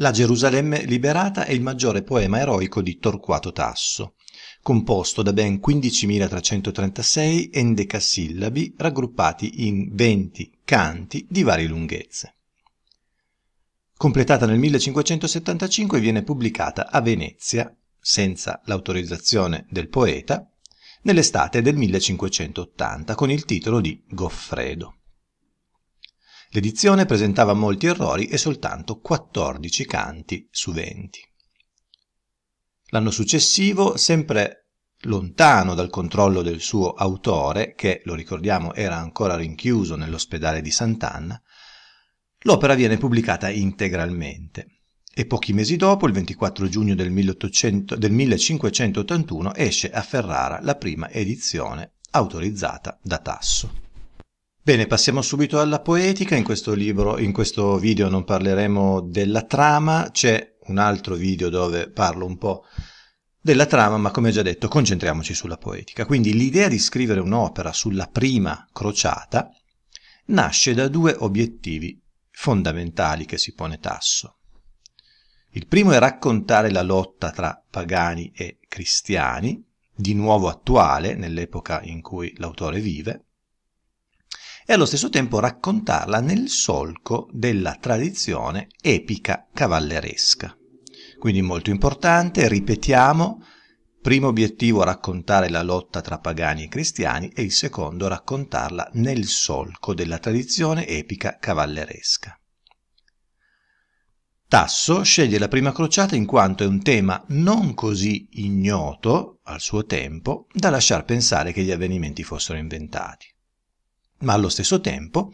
La Gerusalemme liberata è il maggiore poema eroico di Torquato Tasso, composto da ben 15.336 endecasillabi raggruppati in 20 canti di varie lunghezze. Completata nel 1575 viene pubblicata a Venezia, senza l'autorizzazione del poeta, nell'estate del 1580 con il titolo di Goffredo. L'edizione presentava molti errori e soltanto 14 canti su 20. L'anno successivo, sempre lontano dal controllo del suo autore, che lo ricordiamo era ancora rinchiuso nell'ospedale di Sant'Anna, l'opera viene pubblicata integralmente e pochi mesi dopo, il 24 giugno del, 1800, del 1581, esce a Ferrara la prima edizione autorizzata da Tasso. Bene, passiamo subito alla poetica. In questo, libro, in questo video non parleremo della trama, c'è un altro video dove parlo un po' della trama, ma come già detto concentriamoci sulla poetica. Quindi l'idea di scrivere un'opera sulla prima crociata nasce da due obiettivi fondamentali che si pone Tasso. Il primo è raccontare la lotta tra pagani e cristiani, di nuovo attuale nell'epoca in cui l'autore vive, e allo stesso tempo raccontarla nel solco della tradizione epica cavalleresca. Quindi molto importante, ripetiamo, primo obiettivo raccontare la lotta tra pagani e cristiani e il secondo raccontarla nel solco della tradizione epica cavalleresca. Tasso sceglie la prima crociata in quanto è un tema non così ignoto al suo tempo da lasciar pensare che gli avvenimenti fossero inventati ma allo stesso tempo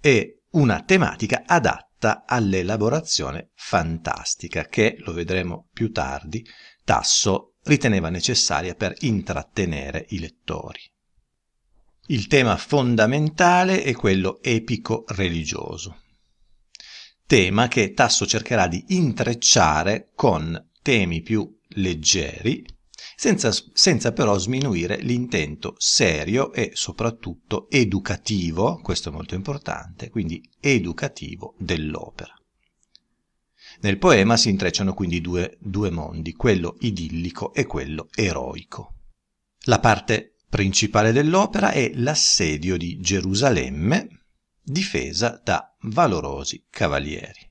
è una tematica adatta all'elaborazione fantastica che, lo vedremo più tardi, Tasso riteneva necessaria per intrattenere i lettori. Il tema fondamentale è quello epico-religioso, tema che Tasso cercherà di intrecciare con temi più leggeri senza, senza però sminuire l'intento serio e soprattutto educativo, questo è molto importante, quindi educativo dell'opera. Nel poema si intrecciano quindi due, due, mondi, quello idillico e quello eroico. La parte principale dell'opera è l'assedio di Gerusalemme, difesa da valorosi cavalieri.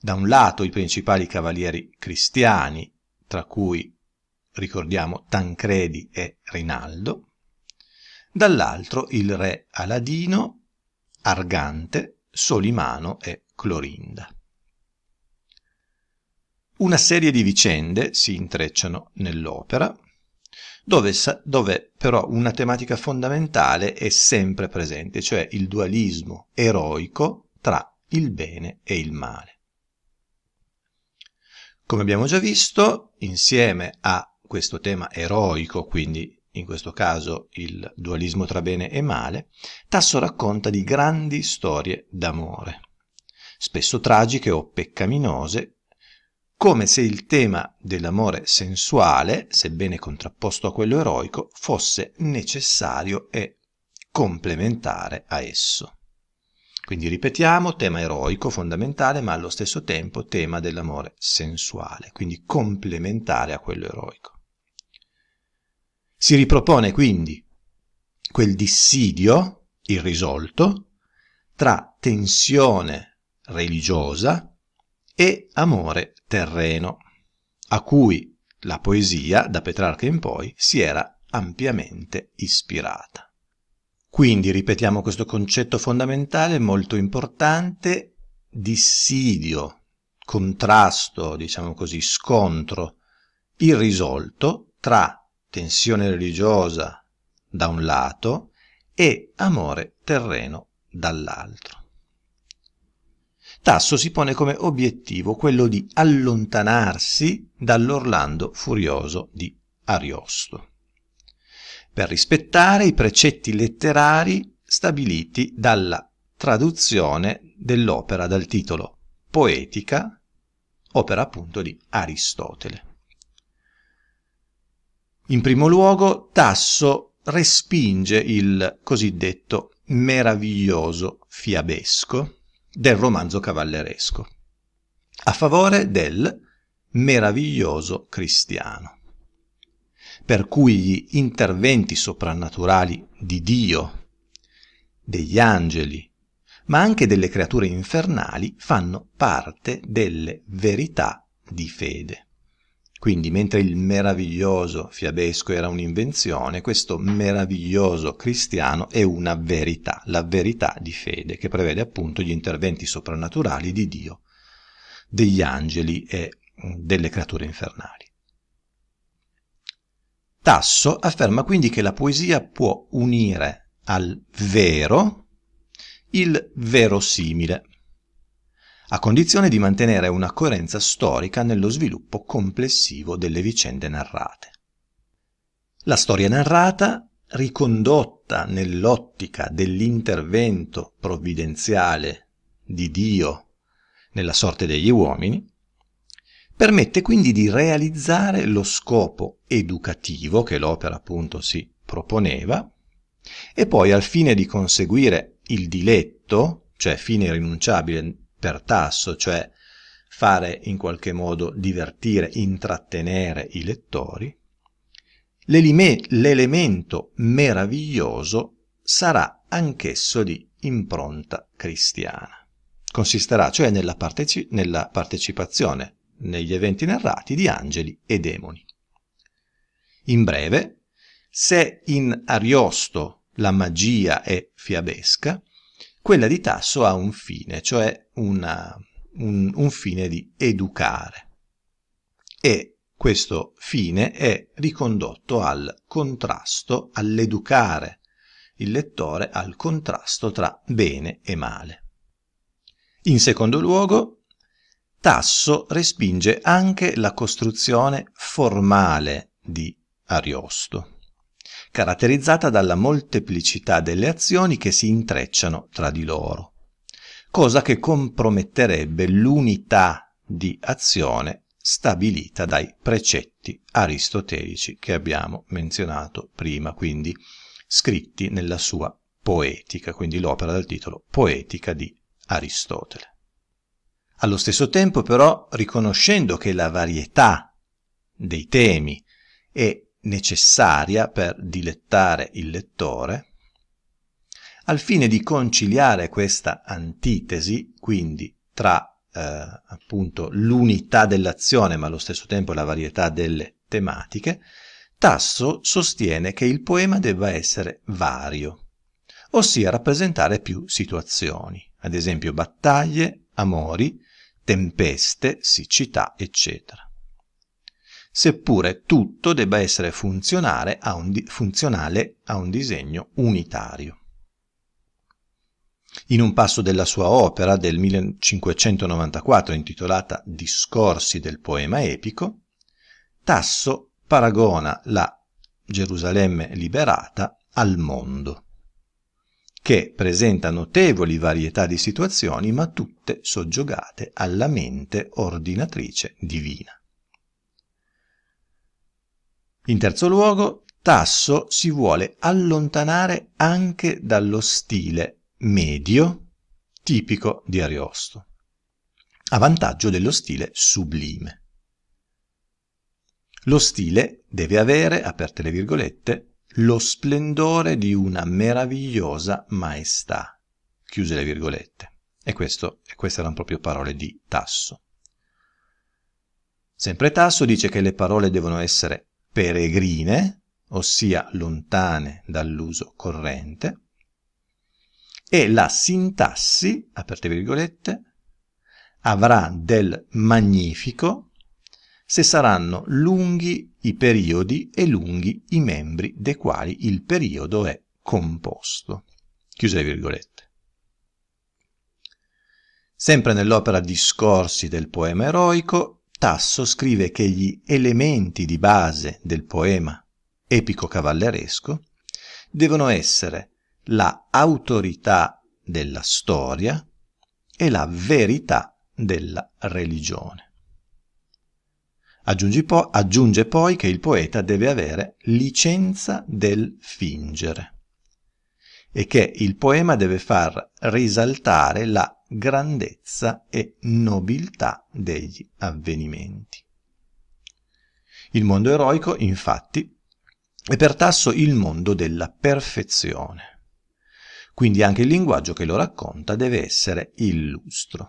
Da un lato i principali cavalieri cristiani, tra cui ricordiamo Tancredi e Rinaldo, dall'altro il re Aladino, Argante, Solimano e Clorinda. Una serie di vicende si intrecciano nell'opera, dove, dove, però una tematica fondamentale è sempre presente, cioè il dualismo eroico tra il bene e il male. Come abbiamo già visto, insieme a questo tema eroico, quindi in questo caso il dualismo tra bene e male, Tasso racconta di grandi storie d'amore, spesso tragiche o peccaminose, come se il tema dell'amore sensuale, sebbene contrapposto a quello eroico, fosse necessario e complementare a esso. Quindi ripetiamo, tema eroico fondamentale, ma allo stesso tempo tema dell'amore sensuale, quindi complementare a quello eroico. Si ripropone quindi quel dissidio irrisolto tra tensione religiosa e amore terreno, a cui la poesia, da Petrarca in poi, si era ampiamente ispirata. Quindi ripetiamo questo concetto fondamentale, molto importante, dissidio, contrasto, diciamo così, scontro irrisolto tra tensione religiosa da un lato e amore terreno dall'altro. Tasso si pone come obiettivo quello di allontanarsi dall'Orlando furioso di Ariosto, per rispettare i precetti letterari stabiliti dalla traduzione dell'opera dal titolo Poetica, opera appunto di Aristotele. In primo luogo, Tasso respinge il cosiddetto meraviglioso fiabesco del romanzo cavalleresco, a favore del meraviglioso cristiano, per cui gli interventi soprannaturali di Dio, degli angeli, ma anche delle creature infernali fanno parte delle verità di fede. Quindi, mentre il meraviglioso fiabesco era un'invenzione, questo meraviglioso cristiano è una verità, la verità di fede, che prevede appunto gli interventi soprannaturali di Dio, degli angeli e mm, delle creature infernali. Tasso afferma quindi che la poesia può unire al vero il verosimile, a condizione di mantenere una coerenza storica nello sviluppo complessivo delle vicende narrate. La storia narrata, ricondotta nell'ottica dell'intervento provvidenziale di Dio nella sorte degli uomini, permette quindi di realizzare lo scopo educativo che l'opera appunto si proponeva e poi al fine di conseguire il diletto, cioè fine irrinunciabile per tasso, cioè fare in qualche modo divertire, intrattenere i lettori, l'elemento meraviglioso sarà anch'esso di impronta cristiana. Consisterà cioè nella, parteci nella partecipazione negli eventi narrati di angeli e demoni. In breve, se in Ariosto la magia è fiabesca, quella di Tasso ha un fine, cioè una, un, un fine di educare. E questo fine è ricondotto al contrasto, all'educare il lettore al contrasto tra bene e male. In secondo luogo, Tasso respinge anche la costruzione formale di Ariosto caratterizzata dalla molteplicità delle azioni che si intrecciano tra di loro, cosa che comprometterebbe l'unità di azione stabilita dai precetti aristotelici che abbiamo menzionato prima, quindi scritti nella sua Poetica, quindi l'opera dal titolo Poetica di Aristotele. Allo stesso tempo però, riconoscendo che la varietà dei temi e necessaria per dilettare il lettore, al fine di conciliare questa antitesi, quindi tra eh, appunto l'unità dell'azione ma allo stesso tempo la varietà delle tematiche, Tasso sostiene che il poema debba essere vario, ossia rappresentare più situazioni, ad esempio battaglie, amori, tempeste, siccità, eccetera seppure tutto debba essere funzionale a un, di- funzionale a un disegno unitario. In un passo della sua opera del 1594 intitolata Discorsi del poema epico, Tasso paragona la Gerusalemme liberata al mondo, che presenta notevoli varietà di situazioni ma tutte soggiogate alla mente ordinatrice divina. In terzo luogo, Tasso si vuole allontanare anche dallo stile medio tipico di Ariosto, a vantaggio dello stile sublime. Lo stile deve avere, aperte le virgolette, lo splendore di una meravigliosa maestà, chiuse le virgolette. E, questo, queste erano proprio parole di Tasso. Sempre Tasso dice che le parole devono essere peregrine, ossia lontane dall'uso corrente, e la sintassi, aperte virgolette, avrà del magnifico se saranno lunghi i periodi e lunghi i membri dei quali il periodo è composto. Chiuse virgolette. Sempre nell'opera Discorsi del poema eroico, Tasso scrive che gli elementi di base del poema epico cavalleresco devono essere la autorità della storia e la verità della religione. Po aggiunge poi che il poeta deve avere licenza del fingere e che il poema deve far risaltare la grandezza e nobiltà degli avvenimenti. Il mondo eroico, infatti, è per Tasso il mondo della perfezione. Quindi anche il linguaggio che lo racconta deve essere illustro.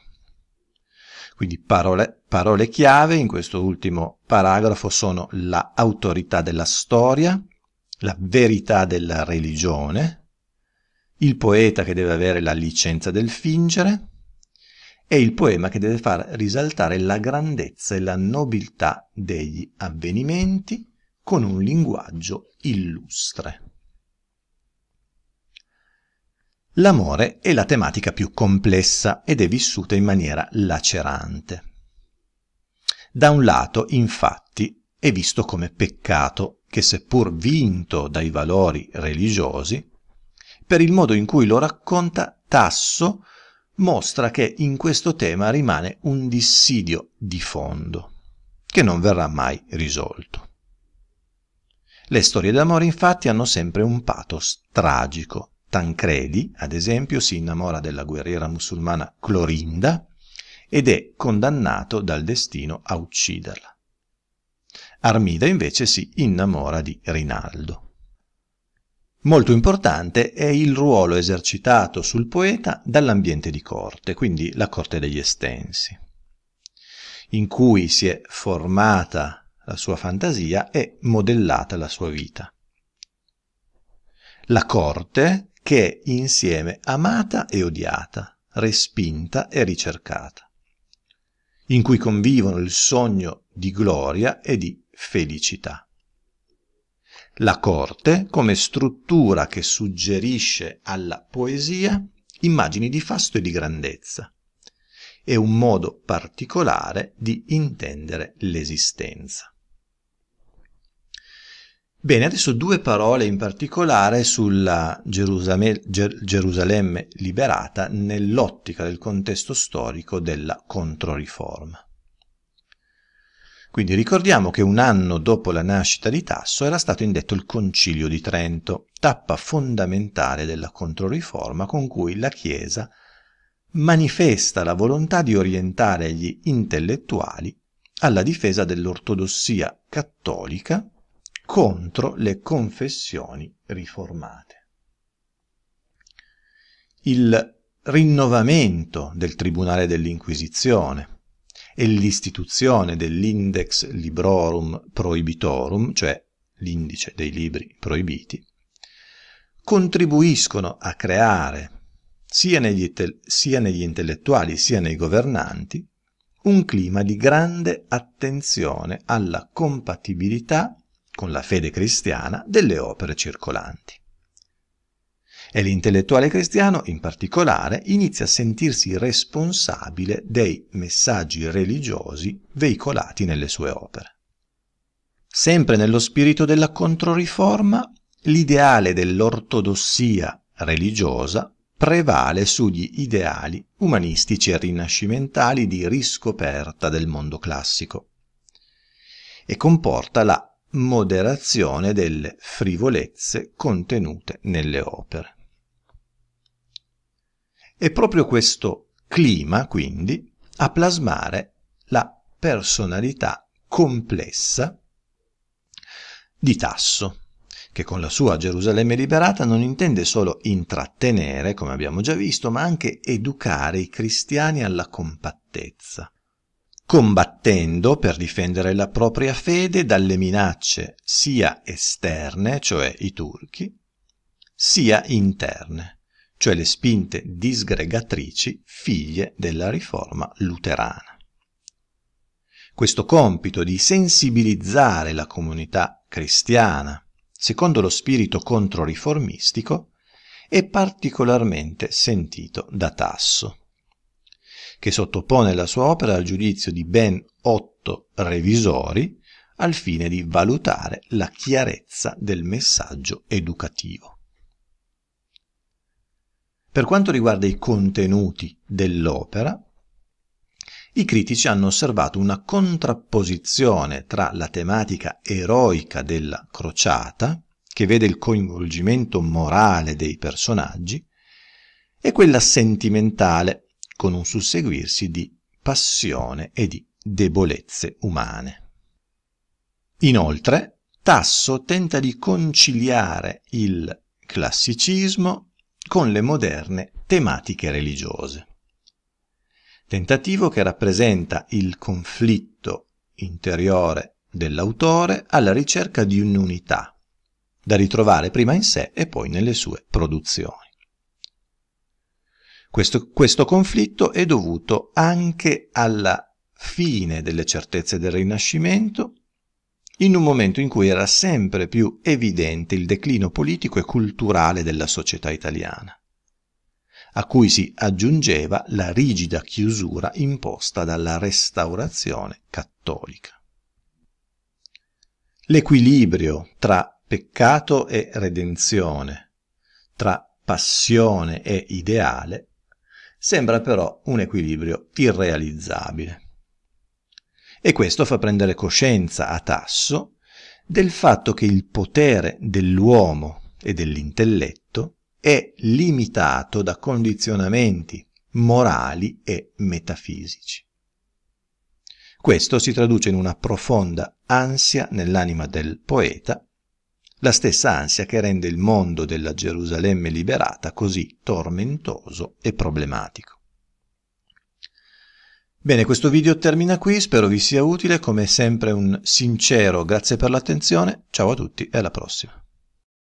Quindi parole, parole chiave in questo ultimo paragrafo sono la autorità della storia, la verità della religione, il poeta che deve avere la licenza del fingere e il poema che deve far risaltare la grandezza e la nobiltà degli avvenimenti con un linguaggio illustre. L'amore è la tematica più complessa ed è vissuta in maniera lacerante. Da un lato, infatti, è visto come peccato che seppur vinto dai valori religiosi, per il modo in cui lo racconta, Tasso mostra che in questo tema rimane un dissidio di fondo, che non verrà mai risolto. Le storie d'amore infatti hanno sempre un pathos tragico. Tancredi, ad esempio, si innamora della guerriera musulmana Clorinda ed è condannato dal destino a ucciderla. Armida invece si innamora di Rinaldo. Molto importante è il ruolo esercitato sul poeta dall'ambiente di corte, quindi la corte degli estensi, in cui si è formata la sua fantasia e modellata la sua vita. La corte che è insieme amata e odiata, respinta e ricercata, in cui convivono il sogno di gloria e di felicità la corte come struttura che suggerisce alla poesia immagini di fasto e di grandezza e un modo particolare di intendere l'esistenza. Bene, adesso due parole in particolare sulla Gerusame, Ger, Gerusalemme liberata nell'ottica del contesto storico della Controriforma. Quindi ricordiamo che un anno dopo la nascita di Tasso era stato indetto il Concilio di Trento, tappa fondamentale della Controriforma con cui la Chiesa manifesta la volontà di orientare gli intellettuali alla difesa dell'ortodossia cattolica contro le confessioni riformate. Il rinnovamento del Tribunale dell'Inquisizione e l'istituzione dell'index librorum prohibitorum, cioè l'indice dei libri proibiti, contribuiscono a creare sia negli, sia negli intellettuali sia nei governanti un clima di grande attenzione alla compatibilità con la fede cristiana delle opere circolanti e l'intellettuale cristiano in particolare inizia a sentirsi responsabile dei messaggi religiosi veicolati nelle sue opere. Sempre nello spirito della Controriforma, l'ideale dell'ortodossia religiosa prevale sugli ideali umanistici e rinascimentali di riscoperta del mondo classico e comporta la moderazione delle frivolezze contenute nelle opere. È proprio questo clima, quindi, a plasmare la personalità complessa di Tasso, che con la sua Gerusalemme liberata non intende solo intrattenere, come abbiamo già visto, ma anche educare i cristiani alla compattezza, combattendo per difendere la propria fede dalle minacce sia esterne, cioè i turchi, sia interne, cioè le spinte disgregatrici figlie della riforma luterana. Questo compito di sensibilizzare la comunità cristiana secondo lo spirito controriformistico è particolarmente sentito da Tasso, che sottopone la sua opera al giudizio di ben otto revisori al fine di valutare la chiarezza del messaggio educativo. Per quanto riguarda i contenuti dell'opera, i critici hanno osservato una contrapposizione tra la tematica eroica della crociata, che vede il coinvolgimento morale dei personaggi, e quella sentimentale, con un susseguirsi di passione e di debolezze umane. Inoltre, Tasso tenta di conciliare il classicismo con le moderne tematiche religiose. Tentativo che rappresenta il conflitto interiore dell'autore alla ricerca di un'unità, da ritrovare prima in sé e poi nelle sue produzioni. Questo, questo conflitto è dovuto anche alla fine delle certezze del Rinascimento in un momento in cui era sempre più evidente il declino politico e culturale della società italiana, a cui si aggiungeva la rigida chiusura imposta dalla restaurazione cattolica. L'equilibrio tra peccato e redenzione, tra passione e ideale, sembra però un equilibrio irrealizzabile e questo fa prendere coscienza a Tasso del fatto che il potere dell'uomo e dell'intelletto è limitato da condizionamenti morali e metafisici. Questo si traduce in una profonda ansia nell'anima del poeta, la stessa ansia che rende il mondo della Gerusalemme liberata così tormentoso e problematico. Bene, questo video termina qui, spero vi sia utile, come sempre un sincero grazie per l'attenzione, ciao a tutti e alla prossima.